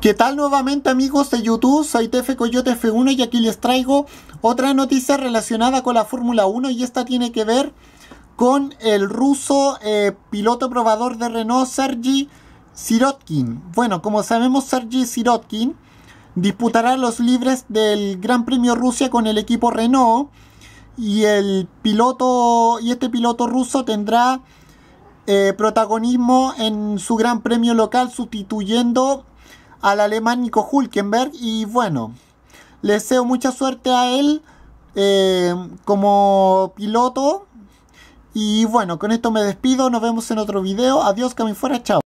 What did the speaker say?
¿Qué tal nuevamente amigos de YouTube? Soy TF Coyote F1 y aquí les traigo otra noticia relacionada con la Fórmula 1 y esta tiene que ver con el ruso eh, piloto probador de Renault Sergi Sirotkin. Bueno, como sabemos Sergi Sirotkin disputará los libres del Gran Premio Rusia con el equipo Renault y el piloto y este piloto ruso tendrá eh, protagonismo en su Gran Premio local sustituyendo al alemán Nico Hulkenberg. Y bueno, le deseo mucha suerte a él eh, como piloto. Y bueno, con esto me despido. Nos vemos en otro video. Adiós, fuera Chao.